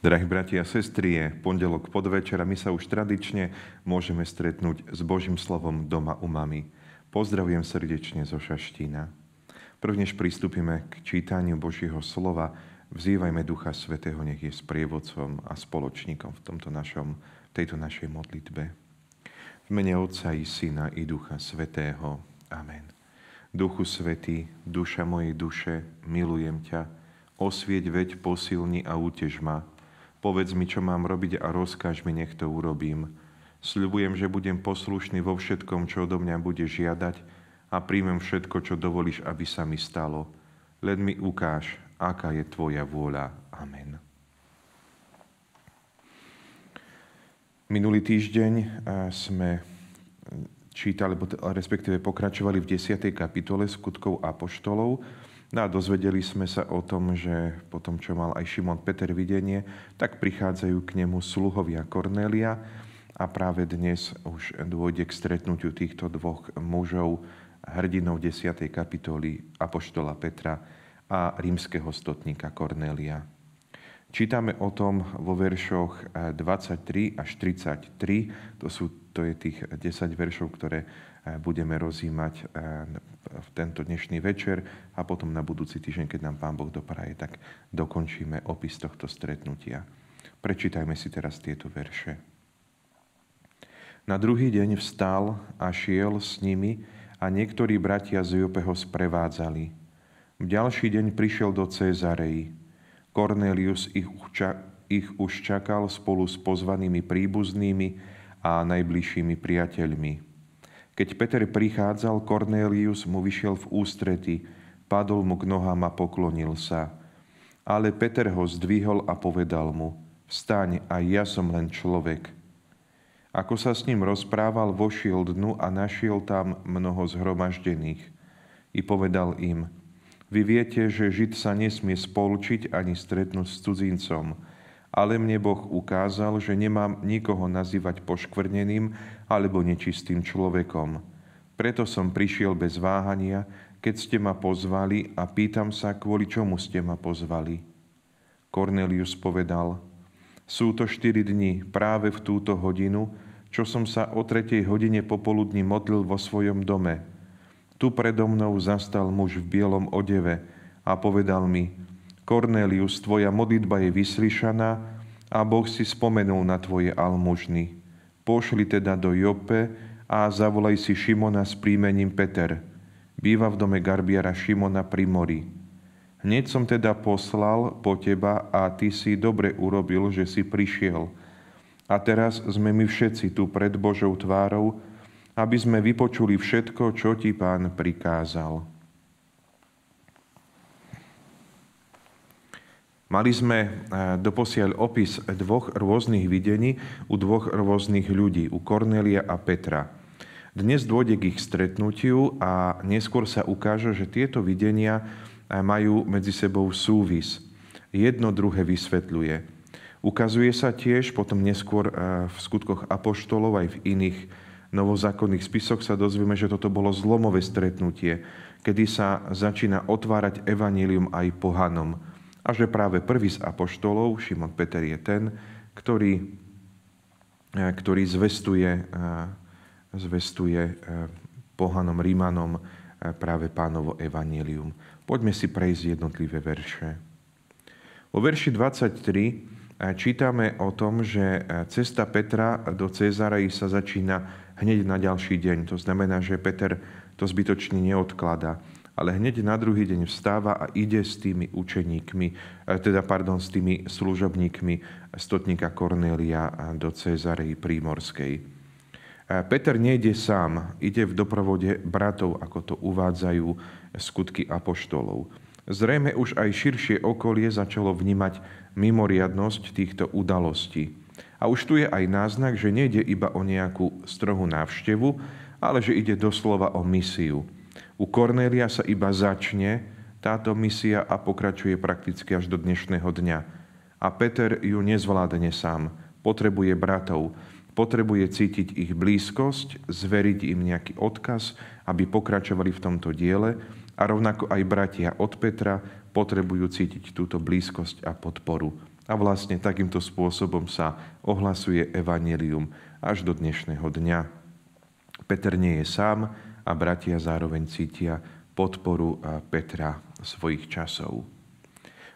Drahí bratia a sestry, je pondelok podvečer a my sa už tradične môžeme stretnúť s Božím slovom doma u mami. Pozdravujem srdečne zo Šaštína. Prvnež pristúpime k čítaniu Božieho slova, vzývajme Ducha Svetého, nech je sprievodcom a spoločníkom v tomto našom, tejto našej modlitbe. V mene Otca i Syna i Ducha Svetého. Amen. Duchu Svetý, duša mojej duše, milujem ťa, osvieť veď, posilni a útež ma, Povedz mi, čo mám robiť a rozkáž mi, nech to urobím. Sľubujem, že budem poslušný vo všetkom, čo odo mňa bude žiadať a príjmem všetko, čo dovolíš, aby sa mi stalo. Len mi ukáž, aká je Tvoja vôľa. Amen. Minulý týždeň eh, sme čítali, respektíve pokračovali v 10. kapitole skutkov Apoštolov, No a dozvedeli sme sa o tom, že po tom, čo mal aj Šimon Peter videnie, tak prichádzajú k nemu sluhovia Kornélia a práve dnes už dôjde k stretnutiu týchto dvoch mužov, hrdinov 10. kapitoly Apoštola Petra a rímskeho stotníka Kornélia. Čítame o tom vo veršoch 23 eh, až 33, to, sú, to je tých 10 veršov, ktoré E, budeme rozímať e, v tento dnešný večer a potom na budúci týždeň, keď nám Pán Boh dopraje, tak dokončíme opis tohto stretnutia. Prečítajme si teraz tieto verše. Na druhý deň vstal a šiel s nimi a niektorí bratia z Jope ho sprevádzali. V ďalší deň prišiel do Cezareji. Cornelius ich, uča, ich už čakal spolu s pozvanými príbuznými a najbližšími priateľmi keď Peter prichádzal, Cornelius mu vyšiel v ústrety, padol mu k nohám a poklonil sa. Ale Peter ho zdvihol a povedal mu, vstaň a ja som len človek. Ako sa s ním rozprával, vošiel dnu a našiel tam mnoho zhromaždených. I povedal im, vy viete, že Žid sa nesmie spolčiť ani stretnúť s cudzincom, ale mne Boh ukázal, že nemám nikoho nazývať poškvrneným alebo nečistým človekom. Preto som prišiel bez váhania, keď ste ma pozvali a pýtam sa, kvôli čomu ste ma pozvali. Cornelius povedal, sú to štyri dni, práve v túto hodinu, čo som sa o tretej hodine popoludní modlil vo svojom dome. Tu predo mnou zastal muž v bielom odeve a povedal mi, Cornelius, tvoja modlitba je vyslyšaná a Boh si spomenul na tvoje almužny. Pošli teda do Jope a zavolaj si Šimona s prímením Peter. Býva v dome garbiara Šimona pri mori. Hneď som teda poslal po teba a ty si dobre urobil, že si prišiel. A teraz sme my všetci tu pred Božou tvárou, aby sme vypočuli všetko, čo ti pán prikázal. Mali sme e, doposiaľ opis dvoch rôznych videní u dvoch rôznych ľudí, u Kornelia a Petra. Dnes dôjde k ich stretnutiu a neskôr sa ukáže, že tieto videnia e, majú medzi sebou súvis. Jedno druhé vysvetľuje. Ukazuje sa tiež potom neskôr e, v skutkoch apoštolov aj v iných novozákonných spisoch sa dozvieme, že toto bolo zlomové stretnutie, kedy sa začína otvárať evanílium aj pohanom a že práve prvý z apoštolov, Šimon Peter, je ten, ktorý, eh, ktorý zvestuje, eh, zvestuje eh, pohanom Rímanom práve pánovo evanelium. Poďme si prejsť jednotlivé verše. Vo verši 23 čítame o tom, že cesta Petra do Cezareji sa začína hneď na ďalší deň. To znamená, že Peter to zbytočne neodkladá ale hneď na druhý deň vstáva a ide s tými učeníkmi, e, teda pardon, s tými služobníkmi stotníka Kornélia do Cezarei Prímorskej. E, Peter nejde sám, ide v doprovode bratov, ako to uvádzajú skutky apoštolov. Zrejme už aj širšie okolie začalo vnímať mimoriadnosť týchto udalostí. A už tu je aj náznak, že nejde iba o nejakú strohu návštevu, ale že ide doslova o misiu – u Kornélia sa iba začne táto misia a pokračuje prakticky až do dnešného dňa. A Peter ju nezvládne sám. Potrebuje bratov, potrebuje cítiť ich blízkosť, zveriť im nejaký odkaz, aby pokračovali v tomto diele a rovnako aj bratia od Petra potrebujú cítiť túto blízkosť a podporu. A vlastne takýmto spôsobom sa ohlasuje evanelium až do dnešného dňa. Peter nie je sám, a bratia zároveň cítia podporu eh, Petra svojich časov.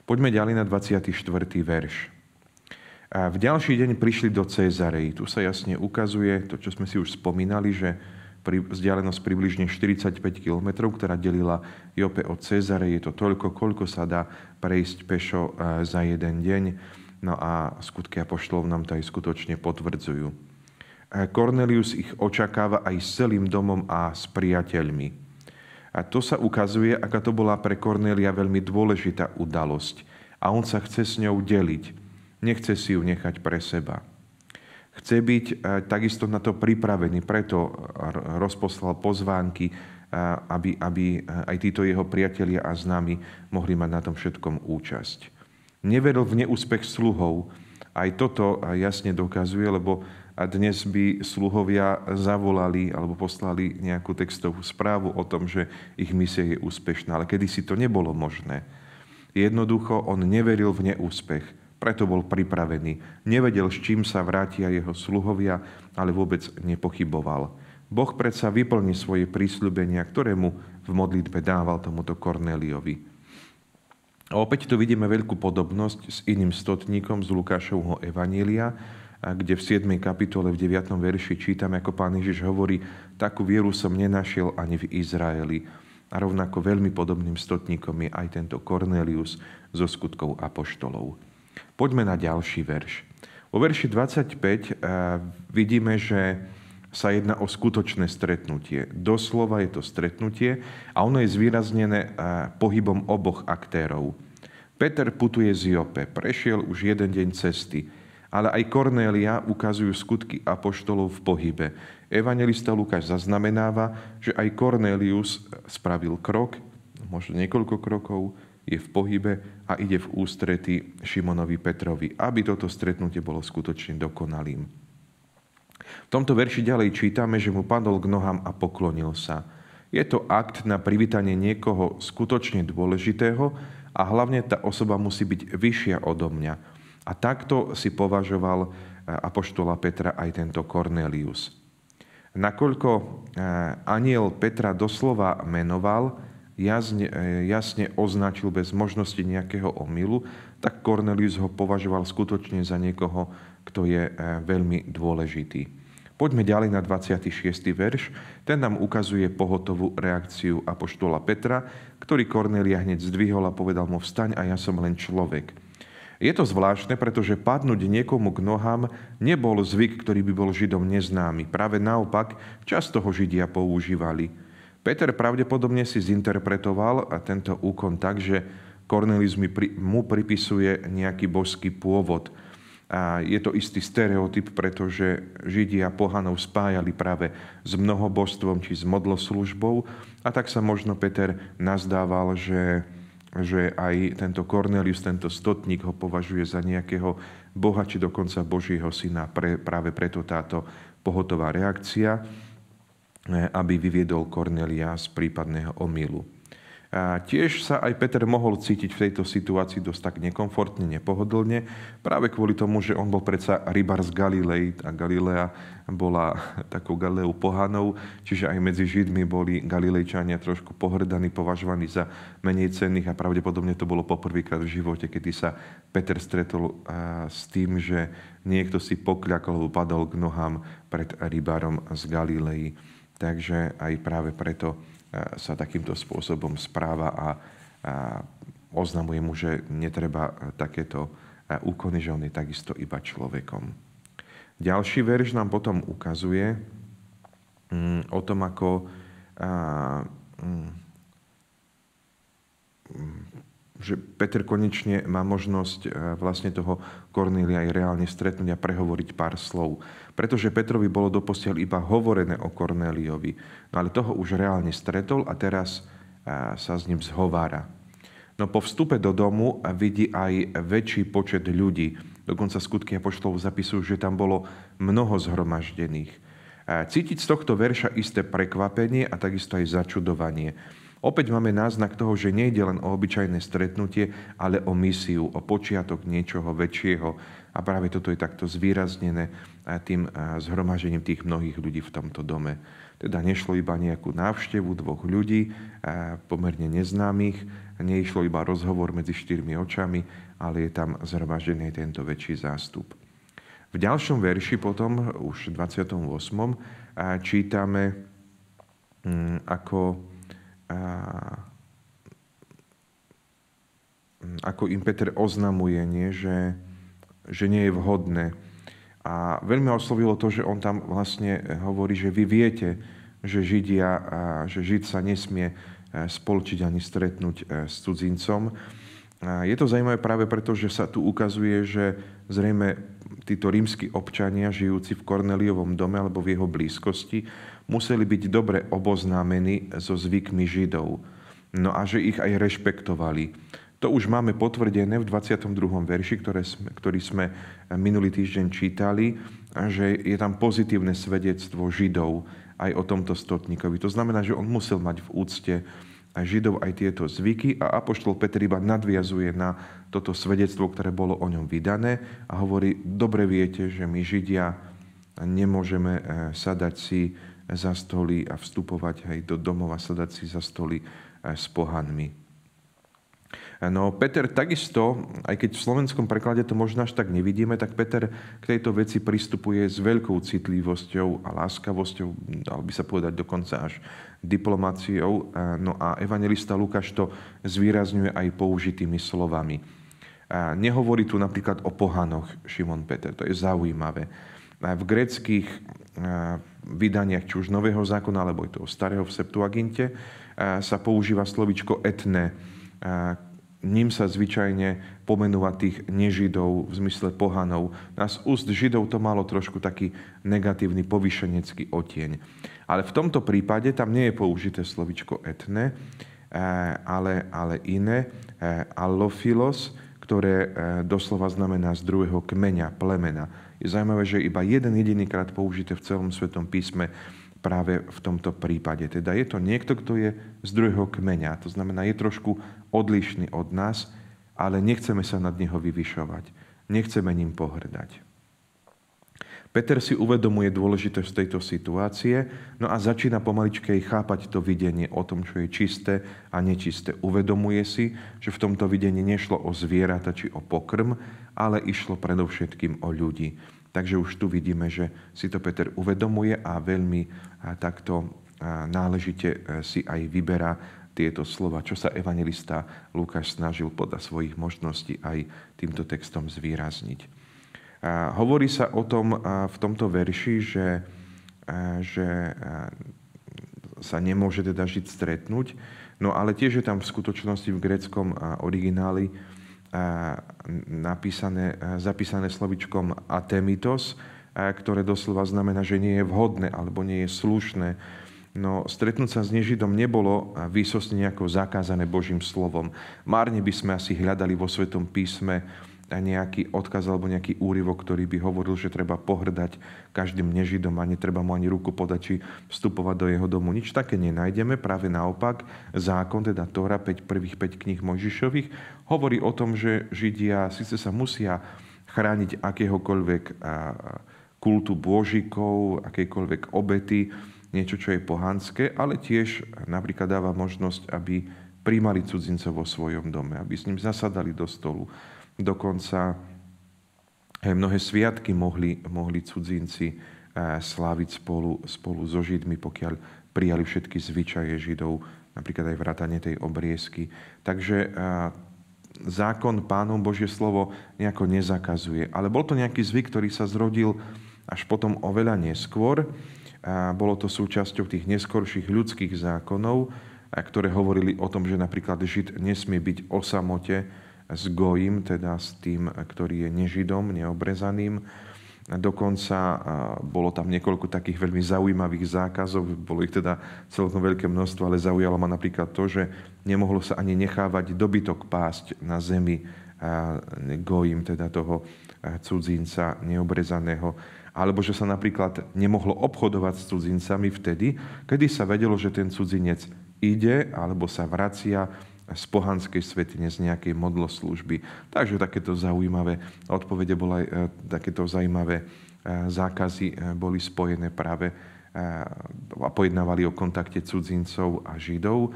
Poďme ďalej na 24. verš. A eh, v ďalší deň prišli do Cezarej. Tu sa jasne ukazuje to, čo sme si už spomínali, že pri vzdialenosť približne 45 km, ktorá delila Jope od Cezare. Je to toľko, koľko sa dá prejsť pešo eh, za jeden deň. No a skutky apoštolov nám to aj skutočne potvrdzujú. Cornelius ich očakáva aj s celým domom a s priateľmi. A to sa ukazuje, aká to bola pre Cornelia veľmi dôležitá udalosť. A on sa chce s ňou deliť. Nechce si ju nechať pre seba. Chce byť e, takisto na to pripravený, preto rozposlal pozvánky, e, aby, aby e, aj títo jeho priatelia a známi mohli mať na tom všetkom účasť. Nevedol v neúspech sluhov, aj toto jasne dokazuje, lebo a dnes by sluhovia zavolali alebo poslali nejakú textovú správu o tom, že ich misia je úspešná. Ale kedy si to nebolo možné. Jednoducho on neveril v neúspech, preto bol pripravený. Nevedel, s čím sa vrátia jeho sluhovia, ale vôbec nepochyboval. Boh predsa vyplní svoje prísľubenia, ktoré mu v modlitbe dával tomuto Korneliovi. A opäť tu vidíme veľkú podobnosť s iným stotníkom z Lukášovho Evanília, kde v 7. kapitole v 9. verši čítame, ako pán Ježiš hovorí, takú vieru som nenašiel ani v Izraeli. A rovnako veľmi podobným stotníkom je aj tento Cornelius zo skutkov apoštolov. Poďme na ďalší verš. Vo verši 25 eh, vidíme, že sa jedná o skutočné stretnutie. Doslova je to stretnutie a ono je zvýraznené eh, pohybom oboch aktérov. Peter putuje z Jope, prešiel už jeden deň cesty – ale aj Kornélia ukazujú skutky apoštolov v pohybe. Evangelista Lukáš zaznamenáva, že aj Kornélius spravil krok, možno niekoľko krokov, je v pohybe a ide v ústrety Šimonovi Petrovi, aby toto stretnutie bolo skutočne dokonalým. V tomto verši ďalej čítame, že mu padol k nohám a poklonil sa. Je to akt na privítanie niekoho skutočne dôležitého a hlavne tá osoba musí byť vyššia odo mňa. A takto si považoval e, apoštola Petra aj tento Cornelius. Nakoľko e, aniel Petra doslova menoval, jasne, e, jasne označil bez možnosti nejakého omylu, tak Cornelius ho považoval skutočne za niekoho, kto je veľmi dôležitý. Poďme ďalej na 26. verš. Ten nám ukazuje pohotovú reakciu apoštola Petra, ktorý Kornelia hneď zdvihol a povedal mu, vstaň a ja som len človek. Je to zvláštne, pretože padnúť niekomu k nohám nebol zvyk, ktorý by bol Židom neznámy. Práve naopak, často ho Židia používali. Peter pravdepodobne si zinterpretoval a tento úkon tak, že Cornelis mu pripisuje nejaký božský pôvod. A je to istý stereotyp, pretože Židia pohanov spájali práve s mnohobožstvom či s modloslužbou a tak sa možno Peter nazdával, že že aj tento Cornelius, tento stotník ho považuje za nejakého boha, či dokonca Božieho syna. Pre, práve preto táto pohotová reakcia, eh, aby vyviedol Cornelia z prípadného omilu. Tiež sa aj Peter mohol cítiť v tejto situácii dosť tak nekomfortne, nepohodlne, práve kvôli tomu, že on bol predsa rybar z Galilei a Galilea bola takou Galileou pohanov, čiže aj medzi Židmi boli Galilejčania trošku pohrdaní, považovaní za menej cenných a pravdepodobne to bolo poprvýkrát v živote, kedy sa Peter stretol s tým, že niekto si pokľakol alebo padol k nohám pred rybárom z Galilei. Takže aj práve preto sa takýmto spôsobom správa a, a oznamuje mu, že netreba e, takéto e, úkony, že on je takisto iba človekom. Ďalší verš nám potom ukazuje mm, o tom, ako mm, že Peter konečne má možnosť e, vlastne toho Kornélia aj reálne stretnúť a prehovoriť pár slov. Pretože Petrovi bolo doposiaľ iba hovorené o Kornéliovi, no ale toho už reálne stretol a teraz e, sa s ním zhovára. No po vstupe do domu vidí aj väčší počet ľudí. Dokonca skutky apoštolov zapisujú, že tam bolo mnoho zhromaždených. E, cítiť z tohto verša isté prekvapenie a takisto aj začudovanie. Opäť máme náznak toho, že nejde len o obyčajné stretnutie, ale o misiu, o počiatok niečoho väčšieho. A práve toto je takto zvýraznené tým zhromažením tých mnohých ľudí v tomto dome. Teda nešlo iba nejakú návštevu dvoch ľudí, pomerne neznámych, neišlo iba rozhovor medzi štyrmi očami, ale je tam zhromažený tento väčší zástup. V ďalšom verši potom, už 28. čítame, mm, ako Mm, ako im Peter oznamuje, nie? Že, že nie je vhodné. A veľmi oslovilo to, že on tam vlastne hovorí, že vy viete, že, Židia, a že Žid sa nesmie e, spolčiť ani stretnúť e, s cudzincom. A je to zaujímavé práve preto, že sa tu ukazuje, že zrejme títo rímsky občania, žijúci v Korneliovom dome alebo v jeho blízkosti, museli byť dobre oboznámení so zvykmi Židov, no a že ich aj rešpektovali. To už máme potvrdené v 22. verši, ktoré sme, ktorý sme minulý týždeň čítali, že je tam pozitívne svedectvo Židov aj o tomto stotníkovi. To znamená, že on musel mať v úcte aj Židov aj tieto zvyky a Apoštol Peter iba nadviazuje na toto svedectvo, ktoré bolo o ňom vydané a hovorí, dobre viete, že my Židia nemôžeme e, sadať si e, za stoly a vstupovať aj do domov a sadať si za stoly e, s pohanmi. No Peter takisto, aj keď v slovenskom preklade to možno až tak nevidíme, tak Peter k tejto veci pristupuje s veľkou citlivosťou a láskavosťou, dal by sa povedať dokonca až diplomáciou. No a evangelista Lukáš to zvýrazňuje aj použitými slovami. Nehovorí tu napríklad o pohanoch Šimon Peter, to je zaujímavé v greckých eh, vydaniach, či už Nového zákona, alebo toho starého v Septuaginte, eh, sa používa slovičko etne. Eh, ním sa zvyčajne pomenúva tých nežidov v zmysle pohanov. Na z úst židov to malo trošku taký negatívny povyšenecký otieň. Ale v tomto prípade tam nie je použité slovičko etne, ale, ale iné, allofilos, ktoré e, doslova znamená z druhého kmeňa, plemena. Je zaujímavé, že iba jeden jediný krát použité v celom Svetom písme práve v tomto prípade. Teda je to niekto, kto je z druhého kmeňa. To znamená, je trošku odlišný od nás, ale nechceme sa nad neho vyvyšovať. Nechceme ním pohrdať. Peter si uvedomuje dôležitosť tejto situácie, no a začína pomaličkej chápať to videnie o tom, čo je čisté a nečisté. Uvedomuje si, že v tomto videní nešlo o zvierata či o pokrm, ale išlo predovšetkým o ľudí. Takže už tu vidíme, že si to Peter uvedomuje a veľmi takto náležite e, si aj vyberá tieto slova, čo sa evangelista Lukáš snažil podľa svojich možností aj týmto textom zvýrazniť. Hovorí sa o tom v tomto verši, že, že sa nemôže teda žiť stretnúť, no ale tiež je tam v skutočnosti v gréckom origináli napísané, zapísané slovičkom atemitos, ktoré doslova znamená, že nie je vhodné alebo nie je slušné. No stretnúť sa s nežidom nebolo výsostne nejako zakázané Božím slovom. Márne by sme asi hľadali vo Svetom písme nejaký odkaz alebo nejaký úryvok, ktorý by hovoril, že treba pohrdať každým nežidom a netreba mu ani ruku podať či vstupovať do jeho domu. Nič také nenájdeme, práve naopak zákon, teda Tóra, 5, prvých 5 kníh Mojžišových, hovorí o tom, že Židia síce sa musia chrániť akéhokoľvek kultu božikov, akékoľvek obety, niečo, čo je pohanské, ale tiež napríklad dáva možnosť, aby príjmali cudzincov vo svojom dome, aby s ním zasadali do stolu, Dokonca aj mnohé sviatky mohli, mohli cudzinci eh, sláviť spolu, spolu so Židmi, pokiaľ prijali všetky zvyčaje Židov, napríklad aj vrátanie tej obriezky. Takže eh, zákon pánom Božie slovo nejako nezakazuje. Ale bol to nejaký zvyk, ktorý sa zrodil až potom oveľa neskôr. A eh, bolo to súčasťou tých neskorších ľudských zákonov, ktoré hovorili o tom, že napríklad Žid nesmie byť o samote, s Gojim, teda s tým, ktorý je nežidom, neobrezaným. Dokonca bolo tam niekoľko takých veľmi zaujímavých zákazov, bolo ich teda celkom veľké množstvo, ale zaujalo ma napríklad to, že nemohlo sa ani nechávať dobytok pásť na zemi Gojim, teda toho cudzinca neobrezaného. Alebo že sa napríklad nemohlo obchodovať s cudzincami vtedy, kedy sa vedelo, že ten cudzinec ide alebo sa vracia z pohanskej svetine, z nejakej modloslužby. Takže takéto zaujímavé odpovede bola, e, takéto zaujímavé e, zákazy e, boli spojené práve a pojednávali o kontakte cudzincov a židov.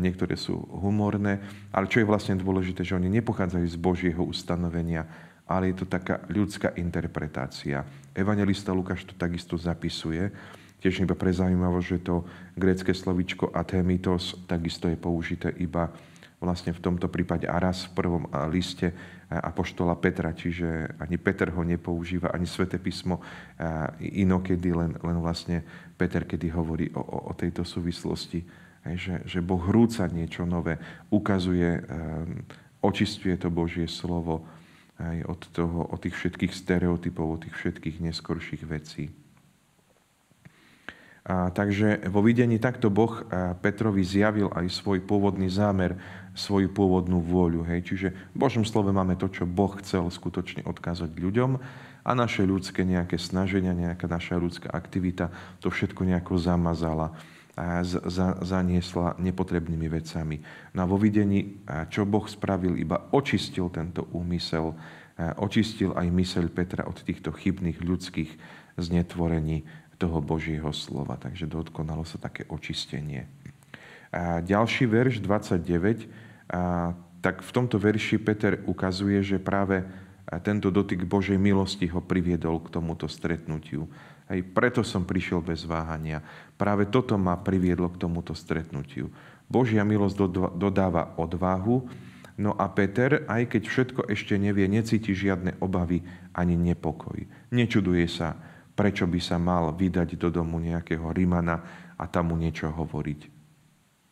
niektoré sú humorné, ale čo je vlastne dôležité, že oni nepochádzajú z Božieho ustanovenia, ale je to taká ľudská interpretácia. Evangelista Lukáš to takisto zapisuje Tiež iba pre zaujímavosť, že to grecké slovičko atémitos takisto je použité iba vlastne v tomto prípade Aras v prvom liste Apoštola Petra, čiže ani Peter ho nepoužíva, ani Svete písmo inokedy, len, len vlastne Peter, kedy hovorí o, o, o tejto súvislosti, že, že Boh hrúca niečo nové, ukazuje, ehm, očistuje to Božie slovo aj od, toho, od tých všetkých stereotypov, od tých všetkých neskorších vecí. A, takže vo videní takto Boh e, Petrovi zjavil aj svoj pôvodný zámer, svoju pôvodnú vôľu. Hej. Čiže v Božom slove máme to, čo Boh chcel skutočne odkázať ľuďom a naše ľudské nejaké snaženia, nejaká naša ľudská aktivita to všetko nejako zamazala a zaniesla nepotrebnými vecami. No a vo videní, e, čo Boh spravil, iba očistil tento úmysel, e, očistil aj myseľ Petra od týchto chybných ľudských znetvorení toho Božieho slova. Takže dokonalo sa také očistenie. A ďalší verš 29, a, tak v tomto verši Peter ukazuje, že práve tento dotyk Božej milosti ho priviedol k tomuto stretnutiu. Aj preto som prišiel bez váhania. Práve toto ma priviedlo k tomuto stretnutiu. Božia milosť dodáva odvahu, no a Peter, aj keď všetko ešte nevie, necíti žiadne obavy ani nepokoj. Nečuduje sa, prečo by sa mal vydať do domu nejakého rimana a tam mu niečo hovoriť.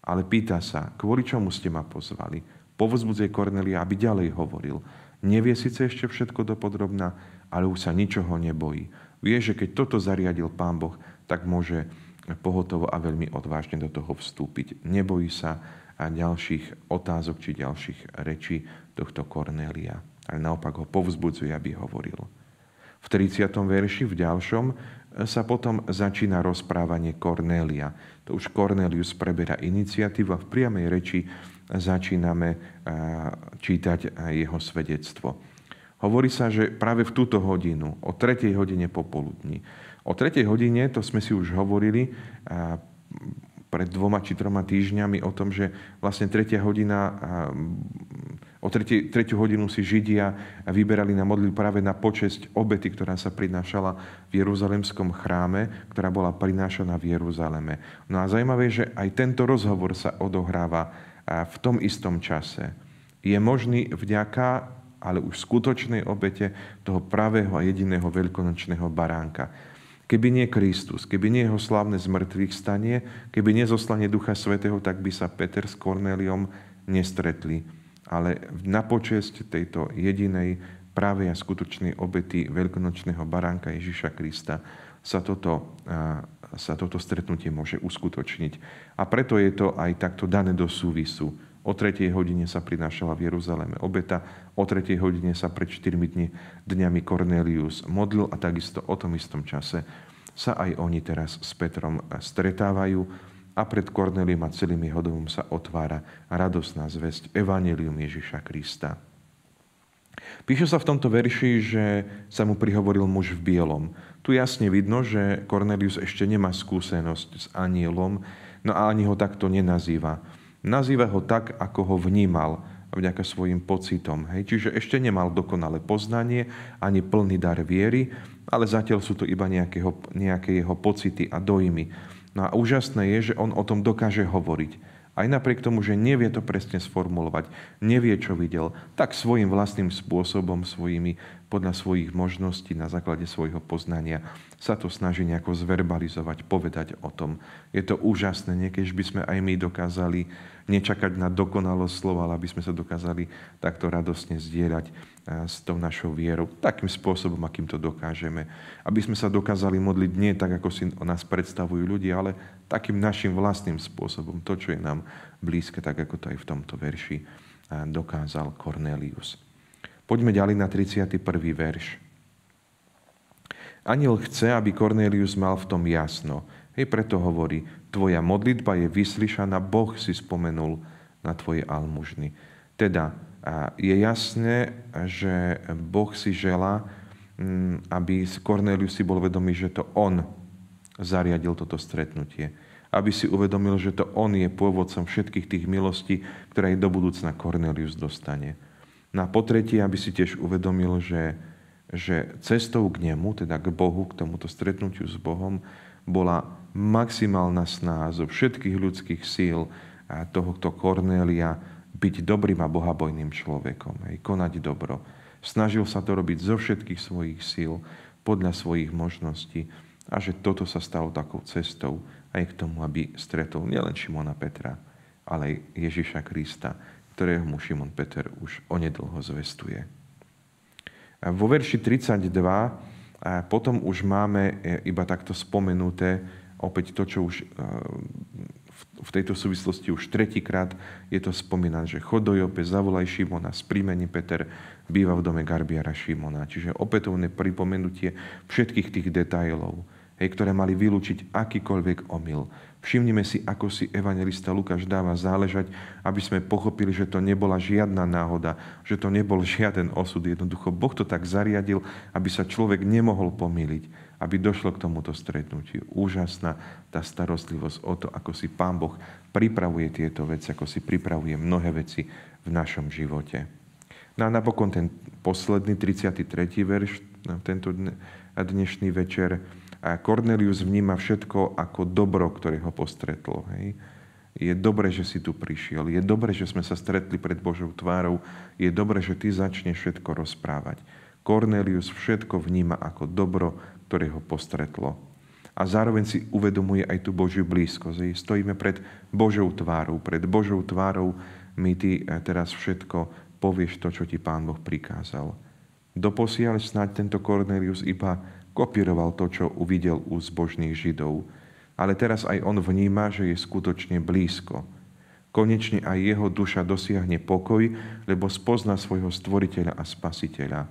Ale pýta sa, kvôli čomu ste ma pozvali? Povzbudzuje Kornelia, aby ďalej hovoril. Nevie síce ešte všetko dopodrobná, ale už sa ničoho nebojí. Vie, že keď toto zariadil Pán Boh, tak môže pohotovo a veľmi odvážne do toho vstúpiť. Nebojí sa a ďalších otázok či ďalších rečí tohto Kornélia. Ale naopak ho povzbudzuje, aby hovoril. V 30. verši, v ďalšom, e, sa potom začína rozprávanie Kornélia. To už Kornélius preberá iniciatívu a v priamej reči začíname e, čítať e, jeho svedectvo. Hovorí sa, že práve v túto hodinu, o 3. hodine popoludní. O 3. hodine, to sme si už hovorili pred dvoma či troma týždňami o tom, že vlastne 3. hodina O 3. hodinu si Židia vyberali na modlitbu práve na počesť obety, ktorá sa prinášala v Jeruzalemskom chráme, ktorá bola prinášaná v Jeruzaleme. No a zaujímavé je, že aj tento rozhovor sa odohráva v tom istom čase. Je možný vďaka, ale už skutočnej obete toho pravého a jediného veľkonočného baránka. Keby nie Kristus, keby nie jeho slávne zmrtvých stanie, keby nezoslanie Ducha Svetého, tak by sa Peter s Kornéliom nestretli ale na počesť tejto jedinej právej a skutočnej obety veľkonočného baránka Ježiša Krista sa toto, sa toto stretnutie môže uskutočniť. A preto je to aj takto dané do súvisu. O 3. hodine sa prinášala v Jeruzaleme obeta, o 3. hodine sa pred 4 dni, dňami Cornelius modlil a takisto o tom istom čase sa aj oni teraz s Petrom stretávajú a pred Kornelím a celým Jehodovom sa otvára radosná zväzť Evangelium Ježiša Krista. Píše sa v tomto verši, že sa mu prihovoril muž v bielom. Tu jasne vidno, že Cornelius ešte nemá skúsenosť s anielom, no a ani ho takto nenazýva. Nazýva ho tak, ako ho vnímal, vďaka svojim pocitom. Hej? Čiže ešte nemal dokonalé poznanie, ani plný dar viery, ale zatiaľ sú to iba nejakého, nejaké jeho pocity a dojmy. No a úžasné je, že on o tom dokáže hovoriť. Aj napriek tomu, že nevie to presne sformulovať, nevie, čo videl, tak svojim vlastným spôsobom, svojimi, podľa svojich možností, na základe svojho poznania sa to snaží nejako zverbalizovať, povedať o tom. Je to úžasné, niekedy by sme aj my dokázali nečakať na dokonalosť slova, ale aby sme sa dokázali takto radosne zdieľať eh, s tou našou vierou. Takým spôsobom, akým to dokážeme. Aby sme sa dokázali modliť nie tak, ako si o nás predstavujú ľudia, ale takým našim vlastným spôsobom. To, čo je nám blízke, tak ako to aj v tomto verši eh, dokázal Cornelius. Poďme ďalej na 31. verš. Aniel chce, aby Cornelius mal v tom jasno. Hej, preto hovorí, Tvoja modlitba je vyslyšaná, Boh si spomenul na tvoje almužny. Teda je jasné, že Boh si žela, mm, aby Cornelius si bol vedomý, že to on zariadil toto stretnutie. Aby si uvedomil, že to on je pôvodcom všetkých tých milostí, ktoré aj do budúcna Cornelius dostane. Na no potretie, aby si tiež uvedomil, že, že cestou k nemu, teda k Bohu, k tomuto stretnutiu s Bohom, bola maximálna sná zo všetkých ľudských síl tohoto Kornélia byť dobrým a bohabojným človekom, hej, konať dobro. Snažil sa to robiť zo všetkých svojich síl, podľa svojich možností a že toto sa stalo takou cestou aj k tomu, aby stretol nielen Šimona Petra, ale aj Ježiša Krista, ktorého mu Šimon Peter už onedlho zvestuje. A vo verši 32 a potom už máme e, iba takto spomenuté opäť to, čo už eh, v tejto súvislosti už tretíkrát je to spomínané, že chod do Jope, zavolaj Šimona, z Peter býva v dome Garbiara Šimona. Čiže opätovné pripomenutie všetkých tých detailov, hej, ktoré mali vylúčiť akýkoľvek omyl. Všimnime si, ako si evangelista Lukáš dáva záležať, aby sme pochopili, že to nebola žiadna náhoda, že to nebol žiaden osud. Jednoducho Boh to tak zariadil, aby sa človek nemohol pomýliť aby došlo k tomuto stretnutiu. Úžasná tá starostlivosť o to, ako si Pán Boh pripravuje tieto veci, ako si pripravuje mnohé veci v našom živote. No a napokon ten posledný, 33. verš, no, tento dnešný večer, Cornelius vníma všetko ako dobro, ktoré ho postretlo. Hej? Je dobre, že si tu prišiel. Je dobre, že sme sa stretli pred Božou tvárou. Je dobre, že ty začneš všetko rozprávať. Cornelius všetko vníma ako dobro ktoré ho postretlo. A zároveň si uvedomuje aj tú Božiu blízkosť. Stojíme pred Božou tvárou. Pred Božou tvárou mi ty eh, teraz všetko povieš to, čo ti Pán Boh prikázal. Doposiaľ snáď tento Cornelius iba kopíroval to, čo uvidel u zbožných Židov. Ale teraz aj on vníma, že je skutočne blízko. Konečne aj jeho duša dosiahne pokoj, lebo spozna svojho stvoriteľa a spasiteľa.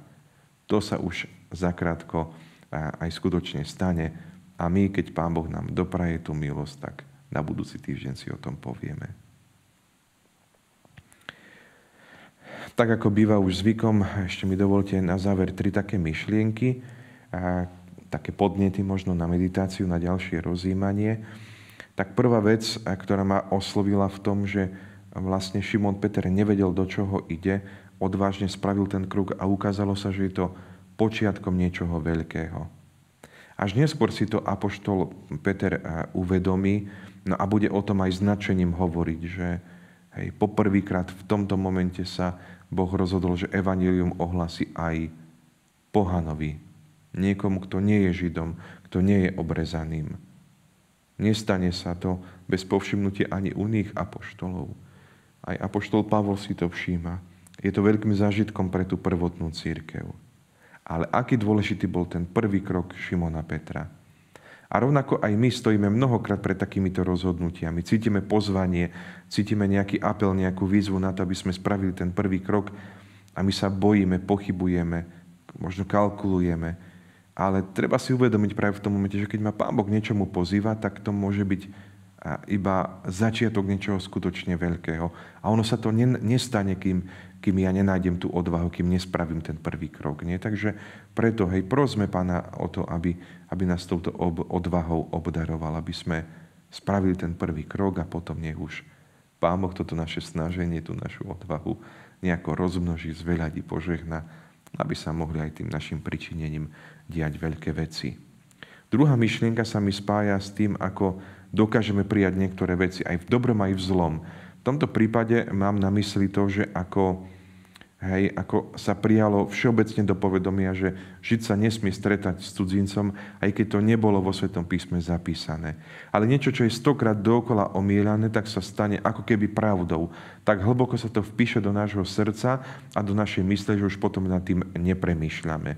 To sa už zakrátko aj skutočne stane. A my, keď Pán Boh nám dopraje tú milosť, tak na budúci týždeň si o tom povieme. Tak ako býva už zvykom, ešte mi dovolte na záver tri také myšlienky, také podnety možno na meditáciu, na ďalšie rozjímanie. Tak prvá vec, ktorá ma oslovila v tom, že vlastne Šimon Peter nevedel, do čoho ide, odvážne spravil ten kruk a ukázalo sa, že je to počiatkom niečoho veľkého. Až neskôr si to apoštol Peter eh, uvedomí no a bude o tom aj značením hovoriť, že hej, poprvýkrát v tomto momente sa Boh rozhodol, že evanílium ohlasí aj pohanovi, niekomu, kto nie je Židom, kto nie je obrezaným. Nestane sa to bez povšimnutia ani nich apoštolov. Aj apoštol Pavol si to všíma. Je to veľkým zážitkom pre tú prvotnú církev. Ale aký dôležitý bol ten prvý krok Šimona Petra. A rovnako aj my stojíme mnohokrát pred takýmito rozhodnutiami. Cítime pozvanie, cítime nejaký apel, nejakú výzvu na to, aby sme spravili ten prvý krok a my sa bojíme, pochybujeme, možno kalkulujeme. Ale treba si uvedomiť práve v tom momente, že keď ma Pán Boh niečomu pozýva, tak to môže byť iba začiatok niečoho skutočne veľkého. A ono sa to nestane, kým kým ja nenájdem tú odvahu, kým nespravím ten prvý krok. Nie? Takže preto, hej, prosme Pána o to, aby, aby nás touto ob, odvahou obdaroval, aby sme spravili ten prvý krok a potom nech už Pán Boh toto naše snaženie, tú našu odvahu nejako rozmnoží, zveľadí, požehna, aby sa mohli aj tým našim pričinením diať veľké veci. Druhá myšlienka sa mi spája s tým, ako dokážeme prijať niektoré veci aj v dobrom, aj v zlom v tomto prípade mám na mysli to, že ako, hej, ako sa prijalo všeobecne do povedomia, že Žid sa nesmie stretať s cudzincom, aj keď to nebolo vo Svetom písme zapísané. Ale niečo, čo je stokrát dookola omielané, tak sa stane ako keby pravdou. Tak hlboko sa to vpíše do nášho srdca a do našej mysle, že už potom nad tým nepremýšľame.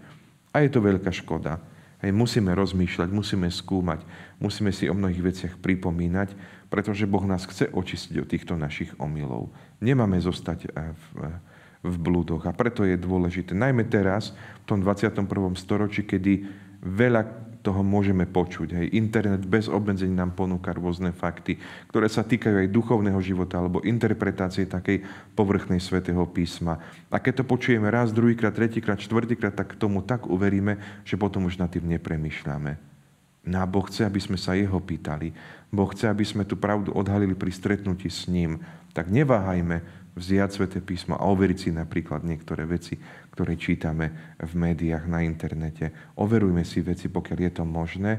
A je to veľká škoda. Hej, musíme rozmýšľať, musíme skúmať, musíme si o mnohých veciach pripomínať, pretože Boh nás chce očistiť od týchto našich omylov. Nemáme zostať eh, v, eh, v blúdoch a preto je dôležité, najmä teraz, v tom 21. storočí, kedy veľa toho môžeme počuť. Hej. Internet bez obmedzení nám ponúka rôzne fakty, ktoré sa týkajú aj duchovného života alebo interpretácie takej povrchnej svetého písma. A keď to počujeme raz, druhýkrát, tretíkrát, štvrtýkrát, tak k tomu tak uveríme, že potom už nad tým nepremýšľame. No a Boh chce, aby sme sa Jeho pýtali. Boh chce, aby sme tú pravdu odhalili pri stretnutí s ním. Tak neváhajme vziať svete písmo a overiť si napríklad niektoré veci, ktoré čítame v médiách, na internete. Overujme si veci, pokiaľ je to možné,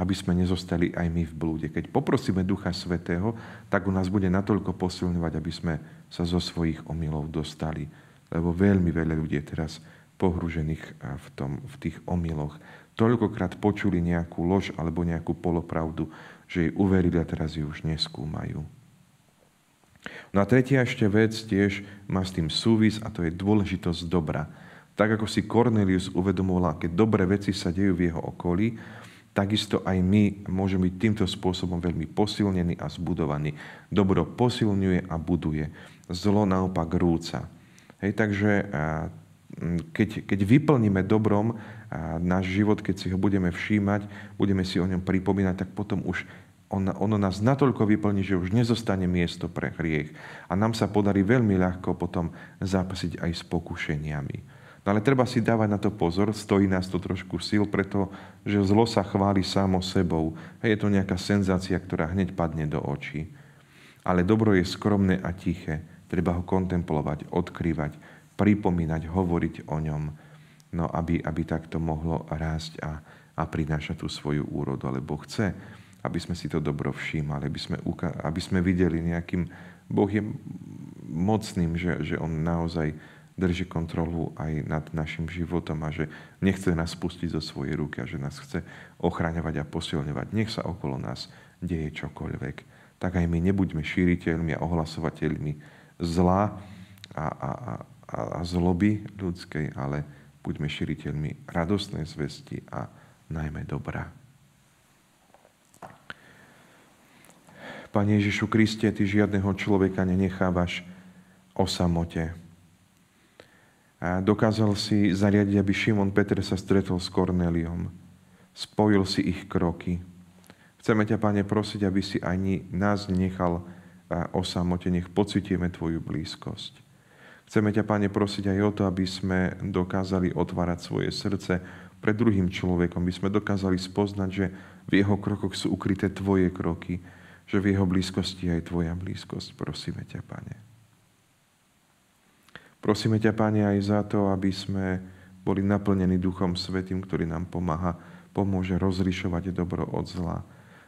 aby sme nezostali aj my v blúde. Keď poprosíme Ducha Svetého, tak u nás bude natoľko posilňovať, aby sme sa zo svojich omylov dostali. Lebo veľmi veľa ľudí je teraz pohružených eh, v, tom, v tých omyloch toľkokrát počuli nejakú lož alebo nejakú polopravdu, že jej uverili a teraz ju už neskúmajú. No a tretia ešte vec tiež má s tým súvis a to je dôležitosť dobra. Tak ako si Cornelius uvedomoval, aké dobré veci sa dejú v jeho okolí, takisto aj my môžeme byť týmto spôsobom veľmi posilnení a zbudovaní. Dobro posilňuje a buduje, zlo naopak rúca. Hej, takže keď, keď vyplníme dobrom náš život, keď si ho budeme všímať, budeme si o ňom pripomínať, tak potom už on, ono nás natoľko vyplní, že už nezostane miesto pre hriech. A nám sa podarí veľmi ľahko potom zápasiť aj s pokušeniami. No ale treba si dávať na to pozor, stojí nás to trošku síl, pretože zlo sa chváli samo sebou. Je to nejaká senzácia, ktorá hneď padne do očí. Ale dobro je skromné a tiché. Treba ho kontemplovať, odkrývať, pripomínať, hovoriť o ňom, no aby, aby takto mohlo rásť a, a prinášať tú svoju úrodu. Lebo chce, aby sme si to dobro všímali, aby sme, aby sme videli nejakým... Boh je mocným, že, že On naozaj drží kontrolu aj nad našim životom a že nechce nás pustiť zo svojej ruky a že nás chce ochraňovať a posilňovať. Nech sa okolo nás deje čokoľvek. Tak aj my nebuďme šíriteľmi a ohlasovateľmi zla a, a, a a zloby ľudskej, ale buďme širiteľmi radostnej zvesti a najmä dobrá. Pane Ježišu Kriste, Ty žiadneho človeka nenechávaš o samote. A dokázal si zariadiť, aby Šimon Peter sa stretol s Korneliom. Spojil si ich kroky. Chceme ťa, Pane, prosiť, aby si ani nás nechal o samote. Nech pocitieme Tvoju blízkosť. Chceme ťa, Pane, prosiť aj o to, aby sme dokázali otvárať svoje srdce pred druhým človekom, aby sme dokázali spoznať, že v jeho krokoch sú ukryté Tvoje kroky, že v jeho blízkosti je aj Tvoja blízkosť. Prosíme ťa, Pane. Prosíme ťa, Pane, aj za to, aby sme boli naplnení Duchom Svetým, ktorý nám pomáha, pomôže rozlišovať dobro od zla,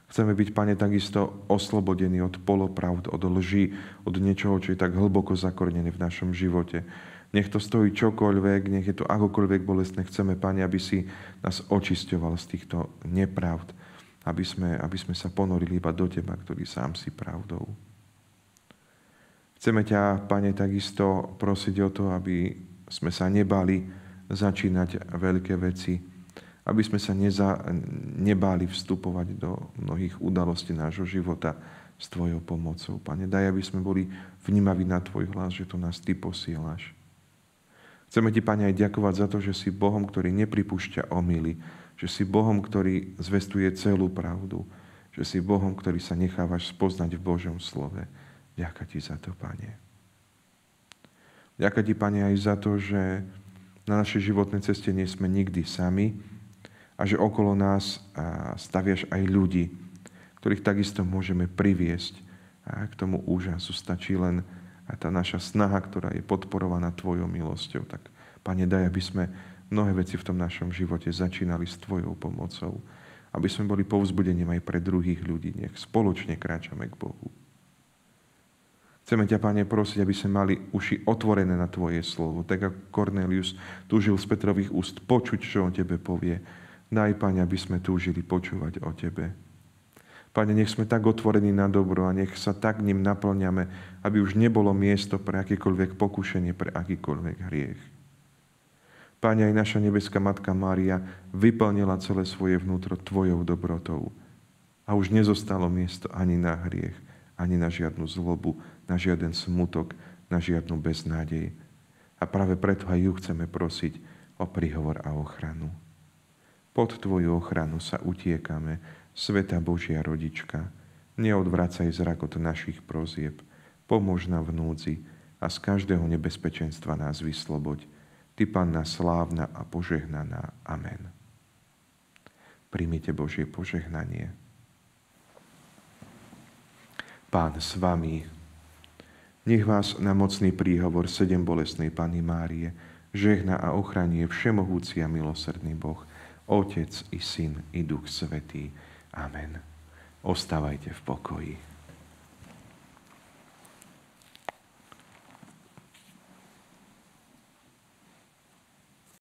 Chceme byť, Pane, takisto oslobodení od polopravd, od lží, od niečoho, čo je tak hlboko zakornené v našom živote. Nech to stojí čokoľvek, nech je to akokoľvek bolestné. Chceme, Pane, aby si nás očisťoval z týchto nepravd. Aby sme, aby sme sa ponorili iba do Teba, ktorý sám si pravdou. Chceme ťa, Pane, takisto prosiť o to, aby sme sa nebali začínať veľké veci, aby sme sa neza, nebáli vstupovať do mnohých udalostí nášho života s Tvojou pomocou. Pane, daj, aby sme boli vnímaví na Tvoj hlas, že to nás Ty posielaš. Chceme Ti, Pane, aj ďakovať za to, že si Bohom, ktorý nepripúšťa omily, že si Bohom, ktorý zvestuje celú pravdu, že si Bohom, ktorý sa nechávaš spoznať v Božom slove. Ďakujem Ti za to, Pane. Ďakujem Ti, Pane, aj za to, že na našej životnej ceste nie sme nikdy sami, a že okolo nás staviaš aj ľudí, ktorých takisto môžeme priviesť k tomu úžasu. Stačí len tá naša snaha, ktorá je podporovaná Tvojou milosťou. Tak, Pane, daj, aby sme mnohé veci v tom našom živote začínali s Tvojou pomocou. Aby sme boli povzbudením aj pre druhých ľudí. Nech spoločne kráčame k Bohu. Chceme ťa, Pane, prosiť, aby sme mali uši otvorené na Tvoje slovo. Tak ako Cornelius túžil z Petrových úst počuť, čo on Tebe povie Daj, Pane, aby sme túžili počúvať o Tebe. Pane, nech sme tak otvorení na dobro a nech sa tak ním naplňame, aby už nebolo miesto pre akýkoľvek pokušenie, pre akýkoľvek hriech. Pane, aj naša nebeská Matka Mária vyplnila celé svoje vnútro Tvojou dobrotou. A už nezostalo miesto ani na hriech, ani na žiadnu zlobu, na žiaden smutok, na žiadnu beznádej. A práve preto aj ju chceme prosiť o príhovor a ochranu. Pod Tvoju ochranu sa utiekame, Sveta Božia Rodička. Neodvracaj zrak od našich prozieb, pomôž nám v núdzi a z každého nebezpečenstva nás vysloboď. Ty, Panna slávna a požehnaná. Amen. Príjmite Božie požehnanie. Pán s vami, nech vás na mocný príhovor sedem bolestnej Pany Márie žehna a ochranie všemohúci a milosrdný Boh – Otec i Syn i Duch Svetý. Amen. Ostávajte v pokoji.